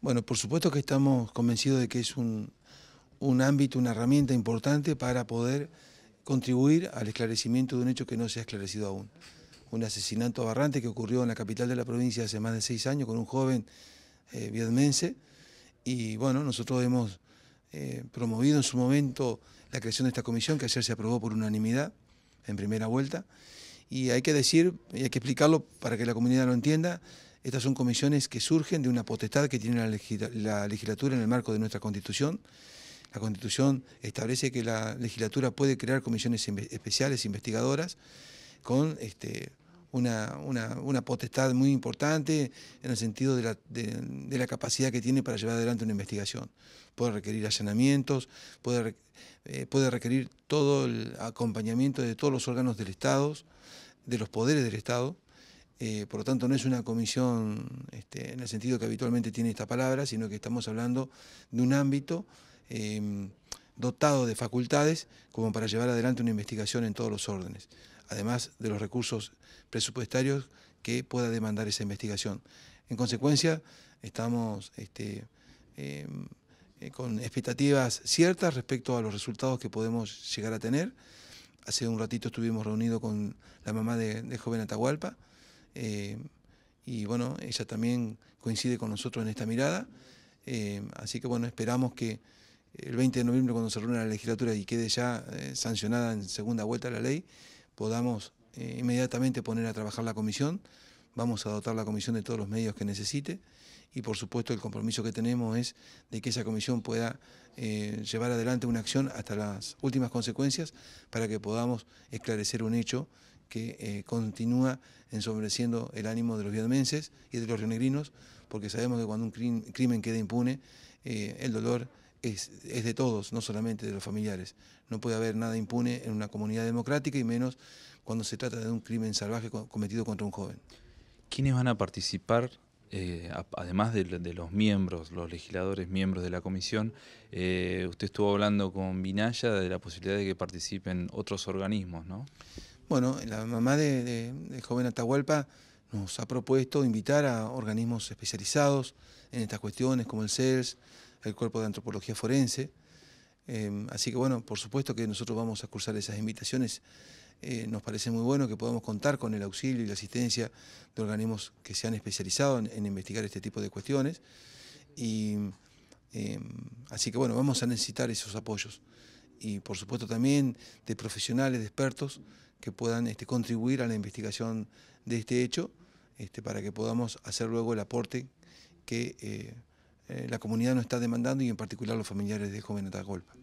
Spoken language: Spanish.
Bueno, por supuesto que estamos convencidos de que es un, ámbito, una herramienta importante para poder contribuir al esclarecimiento de un hecho que no se ha esclarecido aún. Un asesinato aberrante que ocurrió en la capital de la provincia hace más de seis años con un joven eh, Y bueno, nosotros hemos eh, promovido en su momento la creación de esta comisión que ayer se aprobó por unanimidad en primera vuelta. Y hay que decir, y hay que explicarlo para que la comunidad lo entienda, estas son comisiones que surgen de una potestad que tiene la, legislatura en el marco de nuestra Constitución. La Constitución establece que la legislatura puede crear comisiones especiales, investigadoras, con este, una, potestad muy importante en el sentido de la, capacidad que tiene para llevar adelante una investigación. Puede requerir allanamientos, eh, puede requerir todo el acompañamiento de todos los órganos del Estado, de los poderes del Estado, eh, por lo tanto, no es una comisión este, en el sentido que habitualmente tiene esta palabra, sino que estamos hablando de un ámbito em, dotado de facultades como para llevar adelante una investigación en todos los órdenes, además de los recursos presupuestarios que pueda demandar esa investigación. En consecuencia, estamos este, em, eh, con expectativas ciertas respecto a los resultados que podemos llegar a tener. Hace un ratito estuvimos reunidos con la mamá de joven Atahualpa, eh, y bueno, ella también coincide con nosotros en esta mirada. Eh, así que bueno, esperamos que el 20 de noviembre, cuando se reúna la legislatura y quede ya eh, sancionada en segunda vuelta la ley, podamos inmediatamente poner a trabajar la comisión. Vamos a dotar la comisión de todos los medios que necesite y por supuesto el compromiso que tenemos es de que esa comisión pueda llevar adelante una acción hasta las últimas consecuencias para que podamos esclarecer un hecho que eh, continúa ensobreciendo el ánimo de los vietnamenses y de los rionegrinos, porque sabemos que cuando un crimen queda impune, eh, el dolor es, de todos, no solamente de los familiares. No puede haber nada impune en una comunidad democrática y menos cuando se trata de un crimen salvaje cometido contra un joven. ¿Quiénes van a participar? Eh, además de, de, los miembros, los legisladores miembros de la comisión, usted estuvo hablando con Vinaya de la posibilidad de que participen otros organismos, ¿no? Bueno, la mamá de, del joven Atahualpa nos ha propuesto invitar a organismos especializados en estas cuestiones, como el CERS, el Cuerpo de Antropología Forense. Em, así que bueno, por supuesto que nosotros vamos a cursar esas invitaciones. Eh, nos parece muy bueno que podamos contar con el auxilio y la asistencia de organismos que se han especializado en, investigar este tipo de cuestiones. Y, em, así que bueno, vamos a necesitar esos apoyos y por supuesto también de profesionales, de expertos que puedan este, contribuir a la investigación de este hecho este, para que podamos hacer luego el aporte que eh, eh, la comunidad nos está demandando y en particular los familiares de joven Atacolpa.